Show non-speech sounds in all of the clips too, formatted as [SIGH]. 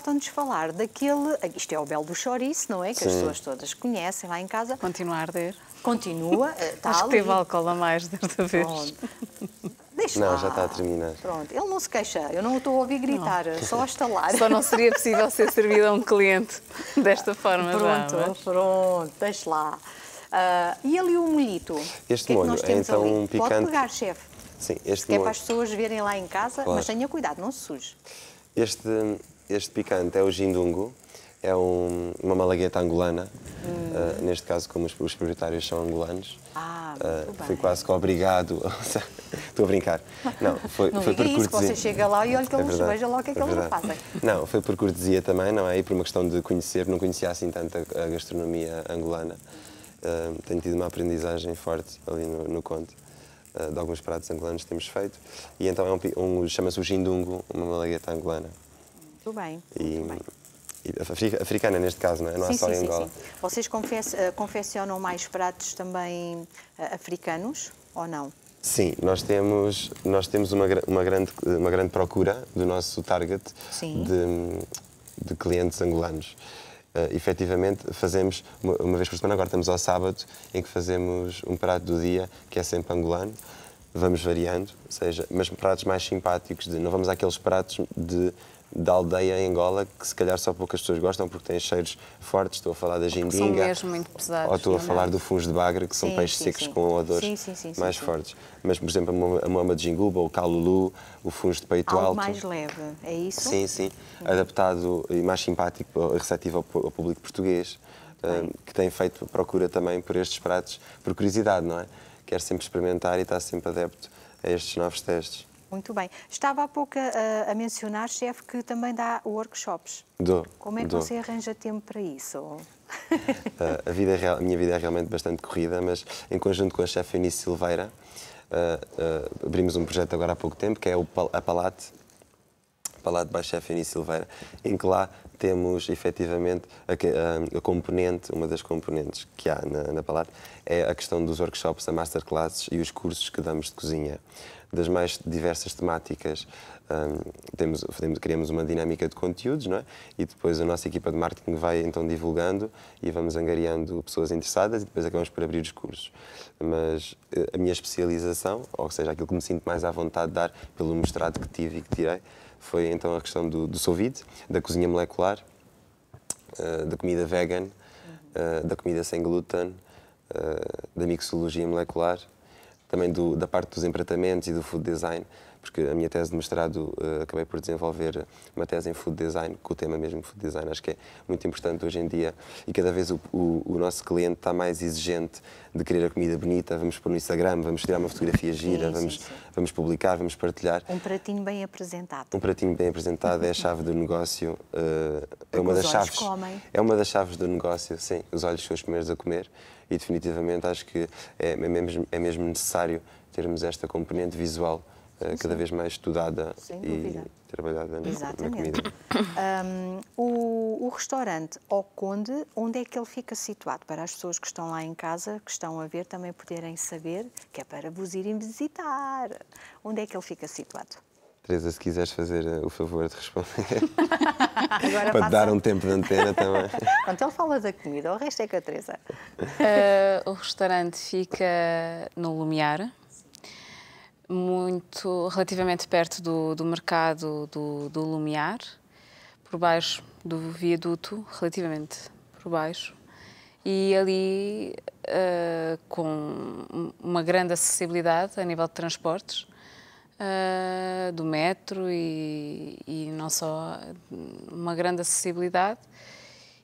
falta-nos falar daquele. Ah, isto é o belo do chouriço, não é? Que Sim. as pessoas todas conhecem lá em casa. Continua a arder. Continua. Ah, [LAUGHS] Acho que teve álcool a mais desta vez. Pronto. Deixa não, lá. já está a terminar. Pronto, ele não se queixa, eu não o estou a ouvir gritar, não. só a estalar. Só não seria possível ser servido a um cliente [LAUGHS] desta forma. Pronto, já, mas... pronto, deixa lá. Uh, e ali o molhito? Este é que molho é, que é então ali? um picante. Pode pegar, chefe. Sim, este que molho. é para as pessoas verem lá em casa, claro. mas tenha cuidado, não se suje. Este, este picante é o gindungo, é um, uma malagueta angolana, hum. uh, neste caso como os, os proprietários são angolanos. Ah, uh, fui quase que obrigado, [LAUGHS] estou a brincar. Não, foi, não foi por isso, cortesia. você chega lá e olha que é eles, veja lá o que é que é eles fazem. Não, foi por cortesia também, não é? E por uma questão de conhecer, não conhecia assim tanto a, a gastronomia angolana. Uh, tenho tido uma aprendizagem forte ali no, no de alguns pratos angolanos que temos feito. E então é um, um chama-se o gindungo, uma malagueta angolana. Muito bem. E, muito bem. E, africana, neste caso, não é? Não sim, há só em Angola. Sim, sim. Vocês confes, eh, confeccionam mais pratos também eh, africanos ou não? Sim, nós temos, nós temos uma, uma, grande, uma grande procura do nosso target de, de, clientes angolanos. Uh, efetivamente, fazemos, uma, uma, vez por semana, agora estamos ao sábado, em que fazemos um prato do dia que é sempre angolano. Vamos variando, ou seja, mas pratos mais simpáticos, de, não vamos àqueles pratos de da aldeia em Angola que se calhar só poucas pessoas gostam porque têm cheiros fortes. Estou a falar da jindinga. São mesmo muito pesados. Ou estou a não é? falar não? do funge de bagre, que são peixes sim, secos sim. com odores mais fortes. Mas, por exemplo, a mama de jinguba, o calulu, o funge de peito Algo alto. mais leve, é isso? Sim, sim. Adaptado e mais simpático, receptivo ao, público português, ah, que tem feito procura também por estes pratos, por curiosidade, não é? Quer sempre experimentar e está sempre adepto a estes novos testes. Muito bem. Estava há pouco a, a mencionar, chefe, que também dá workshops. Dou. Como é que dou. você arranja tempo para isso? [LAUGHS] Eh, a, vida é real, a minha vida é realmente bastante corrida, mas em conjunto com a chefe Eunice Silveira, uh, uh, abrimos um projeto agora há pouco tempo, que é o, a Palate, Palate by Chef Eunice Silveira, em que lá temos efetivamente a, a, a, componente, uma das componentes que há na, na Palate, é a questão dos workshops, a masterclasses e os cursos que damos de cozinha das mais diversas temáticas. Um, temos, criamos uma dinâmica de conteúdos, não é? E depois a nossa equipa de marketing vai então divulgando e vamos angariando pessoas interessadas e depois acabamos por abrir os cursos. Mas eh, a minha especialização, ou seja, aquilo que me sinto mais à vontade de dar pelo mestrado que tive e que tirei, foi então a questão do, do da cozinha molecular, uh, da comida vegan, uh, da comida sem glúten, uh, da mixologia molecular também do, da parte dos empratamentos e do food design, porque a minha tese de mestrado uh, acabei por desenvolver uma tese em food design, com o tema mesmo food design, acho que é muito importante hoje em dia e cada vez o, o, o nosso cliente está mais exigente de querer a comida bonita, vamos pôr no Instagram, vamos tirar uma fotografia gira, sim, vamos, sim, sim. vamos publicar, vamos partilhar. Um pratinho bem apresentado. Um pratinho bem apresentado é a chave do negócio, uh, é uma os das chaves. Comem. É uma das chaves do negócio, sim, os olhos são os primeiros a comer e definitivamente acho que é, é mesmo, é mesmo necessário termos esta componente visual uh, cada vez mais estudada e trabalhada na, Exatamente. na comida. Um, o, o, restaurante O Conde, onde é que ele fica situado? Para as pessoas que estão lá em casa, que estão a ver, também poderem saber, que é para vos irem visitar. Onde é que ele fica situado? Teresa, se quiseres fazer eh, o favor de responder, [LAUGHS] Agora para te dar um tempo de antena também. Quando [LAUGHS] ele fala da comida, o resto é com a Teresa. Uh, o restaurante fica no Lumiar, muito relativamente perto do, do mercado do, do Lumiar, por baixo do viaduto, relativamente por baixo, e ali uh, com uma grande acessibilidade a nível de transportes uh, do metro e, e, não só uma grande acessibilidade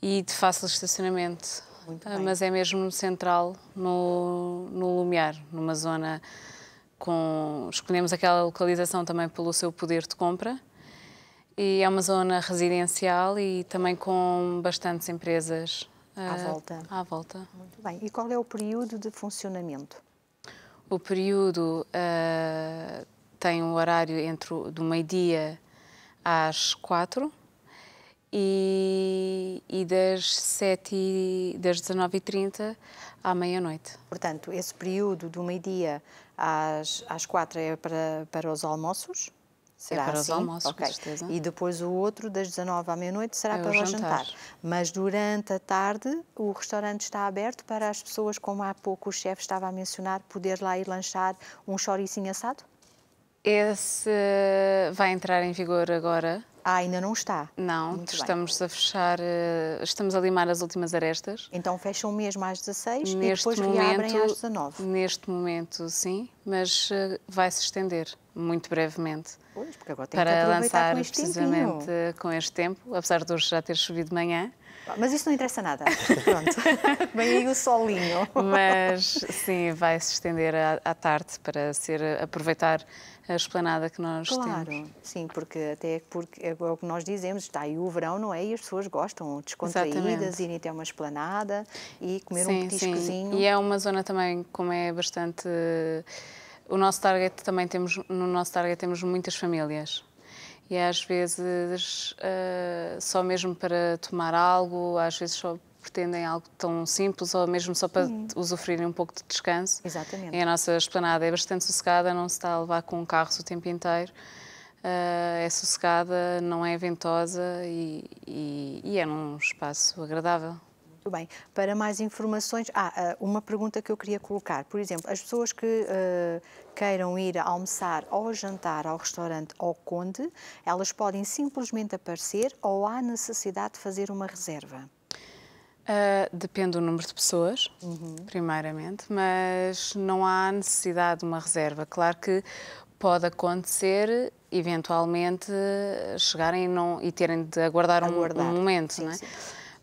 e de fácil estacionamento. Uh, mas é mesmo central no, no Lumiar, numa zona com. Escolhemos aquela localização também pelo seu poder de compra e é uma zona residencial e também com bastantes empresas eh, à uh, volta. À volta. Muito bem. E qual é o período de funcionamento? O período uh, tem um horário entre do meio-dia às quatro e, e das sete, e, das 19h30 à meia-noite. Portanto, esse período do meio-dia às, às é para, para os almoços? É será é para assim? os almoços, okay. com certeza. E depois o outro, das 19 à meia-noite, será é para o jantar. jantar. Mas durante a tarde, o restaurante está aberto para as pessoas, como há pouco o chefe estava a mencionar, poder lá ir lanchar um choricinho assado? Esse vai entrar em vigor agora? Ah, ainda não está. Não, Muito estamos bem. a fechar, eh, estamos a limar as últimas arestas. Então fecham mesmo às 16 neste e depois momento, reabrem às 19. Neste momento, sim, mas eh, vai se estender muito brevemente. Pois, porque agora tem para que lançar com precisamente tempinho. com este tempo, apesar de hoje já ter chovido de manhã. Mas isso não interessa nada. [LAUGHS] Pronto. Bem [LAUGHS] aí o solinho. Mas sim, vai se estender à, à tarde para ser aproveitar a esplanada que nós claro, temos. Claro, sim, porque até porque é o que nós dizemos, está aí o verão, não é? E as pessoas gostam, descontraídas, Exatamente. irem até uma esplanada e comer sim, um petiscozinho. Sim. E é uma zona também, como é bastante... O nosso target também temos, no nosso target temos muitas famílias e às vezes uh, só mesmo para tomar algo, às vezes só pretendem algo tão simples ou mesmo só para usufruir usufruírem um pouco de descanso. Exatamente. E a nossa esplanada é bastante sossegada, não se está a levar com carros o tempo inteiro. Uh, é sossegada, não é ventosa e, e, e é num espaço agradável. Muito bem. Para mais informações, ah, ah, uma pergunta que eu queria colocar. Por exemplo, as pessoas que uh, queiram ir almoçar ou jantar ao restaurante ao Conde, elas podem simplesmente aparecer ou há necessidade de fazer uma reserva? Uh, depende do número de pessoas, uhum. primeiramente, mas não há necessidade de uma reserva. Claro que pode acontecer eventualmente chegarem e, não, e terem de aguardar, aguardar. Um, um, momento, sim, não é? Sim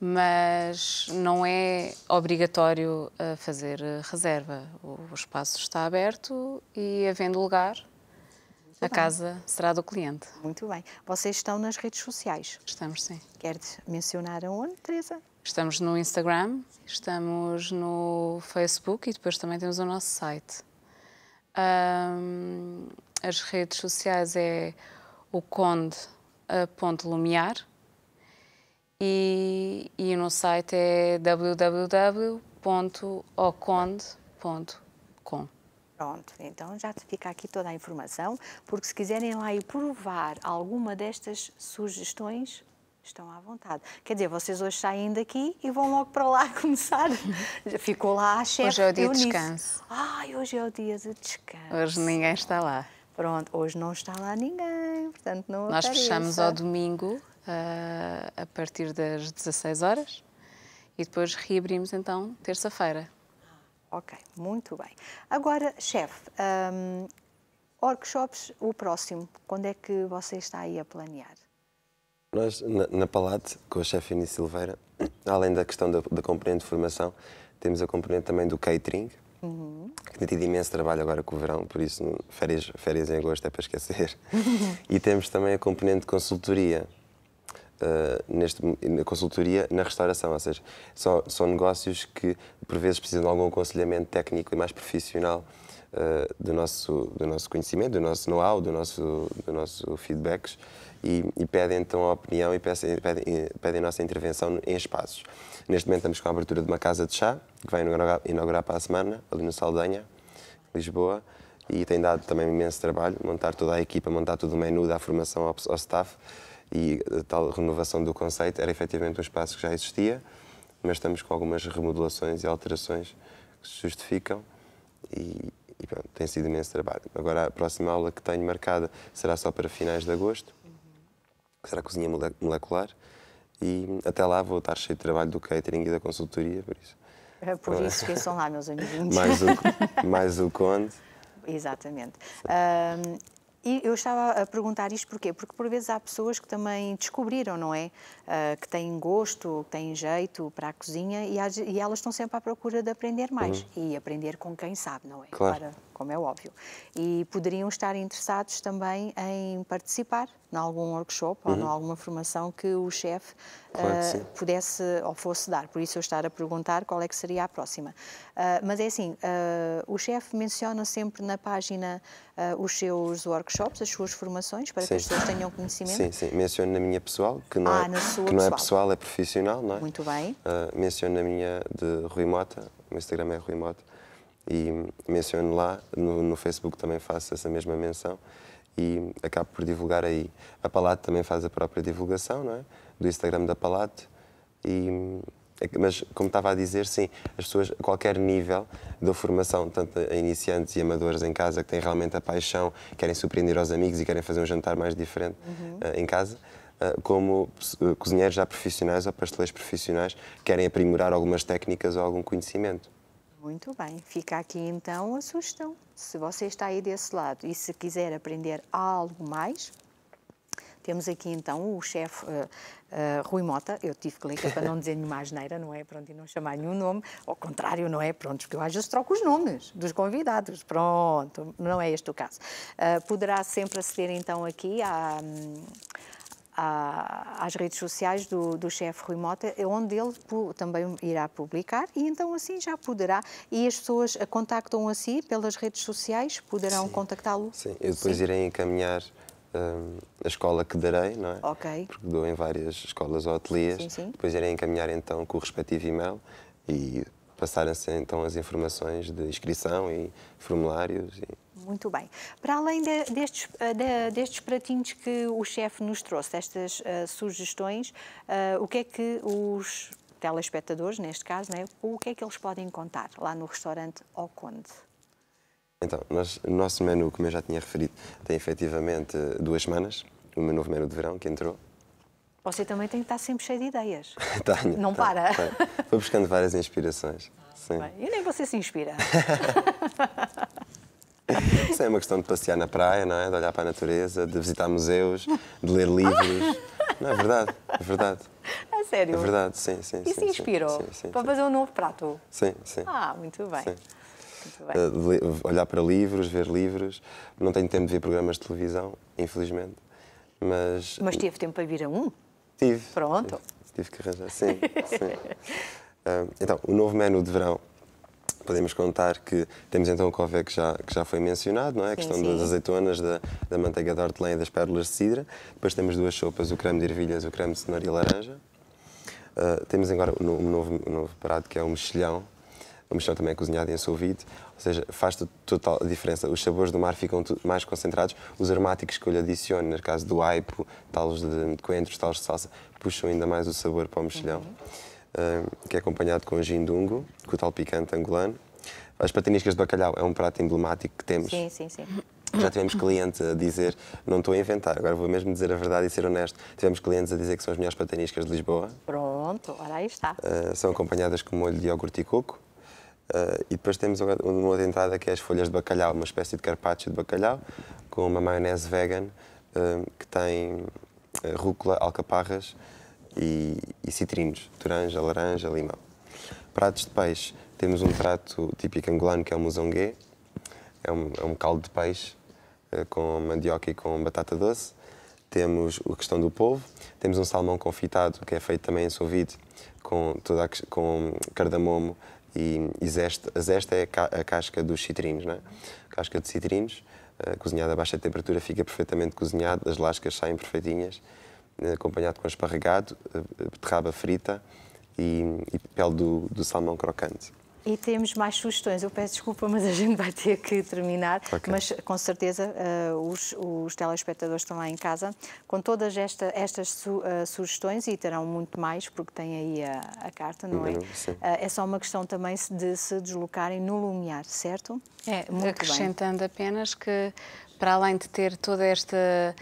mas não é obrigatório eh, fazer eh, reserva. O espaço está aberto e, havendo lugar, muito a bem. casa será do cliente. Muito bem. Vocês estão nas redes sociais? Estamos, sim. Quer mencionar aonde, Teresa? Estamos no Instagram, estamos no Facebook e depois também temos o nosso site. Um, as redes sociais é o conde.lumiar eh, e no site é www.oconde.com. Pronto, então já te fica aqui toda a informação, porque se quiserem lá e provar alguma destas sugestões, estão à vontade. Quer dizer, vocês hoje saem daqui e vão logo para lá [LAUGHS] começar. Ficou lá a chefe. Hoje é o dia de descanso. Ai, hoje é o dia de descanso. Hoje ninguém está lá. Pronto, hoje não está lá ninguém, portanto não Nós apareça. fechamos ao domingo eh, a partir das 16 horas e depois reabrimos então terça-feira. Ok, muito bem. Agora, chefe, um, ehm, workshops, o próximo, quando é que você está aí a planear? Nós, na, na Palate, com a chefe Inês Silveira, [COUGHS] além da questão da, da, componente de formação, temos a componente também do catering, uhum. que tem tido imenso trabalho agora com o verão, por isso férias, férias em agosto é para esquecer. [LAUGHS] e temos também a componente de consultoria, Uh, neste, na consultoria na restauração, ou seja, são, são negócios que por vezes precisam de algum aconselhamento técnico e mais profissional uh, do, nosso, do nosso conhecimento, do nosso know-how, do nosso, do nosso feedbacks e, e, pedem então a opinião e pedem, pedem, pedem a nossa intervenção em espaços. Neste momento estamos com a abertura de uma casa de chá que vai inaugurar, inaugurar para a semana, ali no Saldanha, Lisboa, e tem dado também imenso trabalho montar toda a equipa, montar todo o menu, dar formação ao, ao staff. E a tal renovação do conceito era efetivamente um espaço que já existia, mas estamos com algumas remodelações e alterações que se justificam e, e pronto, tem sido imenso trabalho. Agora, a próxima aula que tenho marcada será só para finais de agosto, será cozinha molecular, e até lá vou estar cheio de trabalho do catering e da consultoria, por isso. É por isso que são lá, meus [LAUGHS] amigos mais, o, [LAUGHS] mais o Conde. Exatamente. E eu estava a perguntar isto porquê? Porque por vezes há pessoas que também descobriram, não é? Uh, que têm gosto, que têm jeito para a cozinha e, há, e elas estão sempre à procura de aprender mais. Uhum. E aprender com quem sabe, não é? Claro. Para como é óbvio. E poderiam estar interessados também em participar em algum workshop uhum. ou em uhum. alguma formação que o chefe claro uh, pudesse ou fosse dar. Por isso eu estar a perguntar qual é que seria a próxima. Uh, mas é assim, uh, o chefe menciona sempre na página os seus workshops, as suas formações, para sim. que as pessoas tenham conhecimento. Sim, sim. Menciono na minha pessoal, que não, ah, é, que pessoal. não é pessoal, é profissional, não é? Muito bem. menciono na minha de Rui Mota, o meu Instagram é Rui Mota e menciono lá, no, no Facebook também faço essa mesma menção e acabo por divulgar aí. A Palate também faz a própria divulgação, não é? Do Instagram da Palate e é mas como estava a dizer, sim, as pessoas a qualquer nível da formação, tanto a iniciantes e amadores em casa que têm realmente a paixão, querem surpreender aos amigos e querem fazer um jantar mais diferente uhum. uh, em casa, uh, como uh, cozinheiros já profissionais ou pasteleiros profissionais querem aprimorar algumas técnicas ou algum conhecimento. Muito bem, fica aqui então a sugestão. Se você está aí desse lado e se quiser aprender algo mais, temos aqui então o chefe uh, uh, Rui Mota, eu tive que ler para não dizer nenhuma asneira, não é? Pronto, e não chamar nenhum nome, ao contrário, não é? Pronto, porque eu às vezes troco os nomes dos convidados, pronto, não é este o caso. Uh, poderá sempre aceder então aqui à. Hum, às redes sociais do, do chefe Rui Mota, onde ele também irá publicar e então assim já poderá, e as pessoas contactam assim pelas redes sociais, poderão contactá-lo? Sim, eu depois Sim. irei encaminhar hum, a escola que darei, não é? Ok. Porque dou em várias escolas ou ateliês. Sim, sim. Depois irei encaminhar então com o respectivo e-mail e passarem-se então as informações de inscrição e formulários. E... Muito bem. Para além de, destes, eh, de, destes pratinhos que o chefe nos trouxe, estas uh, eh, sugestões, uh, o que é que os telespectadores, neste caso, né, o que é que eles podem contar lá no restaurante Oconde? Então, nós, o nosso menu, como eu já tinha referido, tem efetivamente duas semanas, o meu novo menu de verão que entrou. Você também tem que estar sempre cheio de ideias. [LAUGHS] Tenho, tá, né? Não tá, para. Tá. foi buscando várias inspirações. Ah, e nem você se inspira. [LAUGHS] Isso é uma questão de passear na praia, não é? De olhar para a natureza, de visitar museus, de ler livros. [LAUGHS] Não, é verdade, é verdade. É sério? É verdade, sim, sim. Isso sim, inspirou sim, sim, para fazer um novo prato? Sim, sim. Ah, muito bem. Muito bem. Uh, olhar para livros, ver livros. Não tenho tempo de ver programas de televisão, infelizmente. Mas, mas teve tempo para vir a um? Tive. Pronto. Tive, tive que arranjar, sim. sim. Uh, [LAUGHS] então, o novo menu de verão podemos contar que temos então o café que já, que já foi mencionado, não é? a questão sim, das azeitonas, da, da manteiga de hortelã e das pérolas de cidra. Depois temos duas sopas, o creme de ervilhas, o creme de cenoura e laranja. Uh, temos agora um novo, um novo prato que é o mexilhão, o mexilhão também é cozinhado em solvite, ou seja, faz total diferença. Os sabores do mar ficam mais concentrados, os aromáticos que eu lhe adiciono, no caso do aipo, talos de coentros, talos de salsa, puxam ainda mais o sabor para o mexilhão. Uhum que é acompanhado com gindungo, com o tal picante angolano. As patiniscas de bacalhau é um prato emblemático que temos. Sim, sim, sim. Já tivemos cliente a dizer, não estou a inventar, agora vou mesmo dizer a verdade e ser honesto. Tivemos clientes a dizer que são as melhores pataniscas de Lisboa. Pronto, ora aí está. Uh, são acompanhadas com molho de iogurte e coco. Uh, e depois temos uma, uma outra entrada que é as folhas de bacalhau, uma espécie de carpaccio de bacalhau, com uma maionese vegan uh, que tem rúcula, alcaparras e, e citrinos, toranja, laranja, limão. Pratos de peixe, temos um prato típico angolano que é o muzonguê, é um, é um caldo de peixe eh, com mandioca e com batata doce. Temos a questão do povo, temos um salmão confitado que é feito também em solvide com, toda a, com cardamomo e, e zeste. A zeste é a casca dos citrinos, né? Casca de citrinos, eh, cozinhada a baixa temperatura, fica perfeitamente cozinhado, as lascas saem perfeitinhas eh, acompanhado com esparregado, beterraba eh, frita e, e pele do, do salmão crocante. E temos mais sugestões. Eu peço desculpa, mas a gente vai ter que terminar. Okay. Mas com certeza uh, os, os telespectadores estão lá em casa com todas esta, estas su, uh, sugestões e terão muito mais, porque tem aí a, a carta, não, é? Uh, é só uma questão também de se deslocarem no lumiar, certo? É, muito acrescentando bem. apenas que, para além de ter toda esta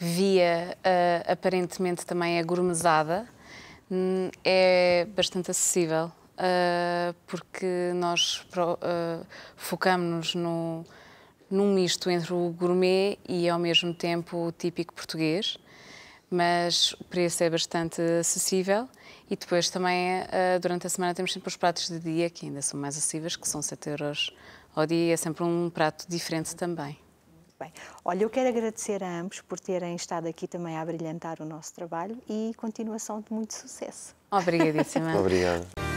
via uh, aparentemente também é gourmetizada, hum, é bastante acessível, uh, porque nós uh, focamos-nos no, num misto entre o gourmet e ao mesmo tempo o típico português, mas o preço é bastante acessível e depois também durante a semana temos sempre os pratos de dia que ainda são mais acessíveis, que são 7 euros ao dia e é sempre um prato diferente também. Bem, olha, eu quero agradecer a ambos por terem estado aqui também a brilhantar o nosso trabalho e continuação de muito sucesso. Obrigadíssima. [LAUGHS] Obrigado.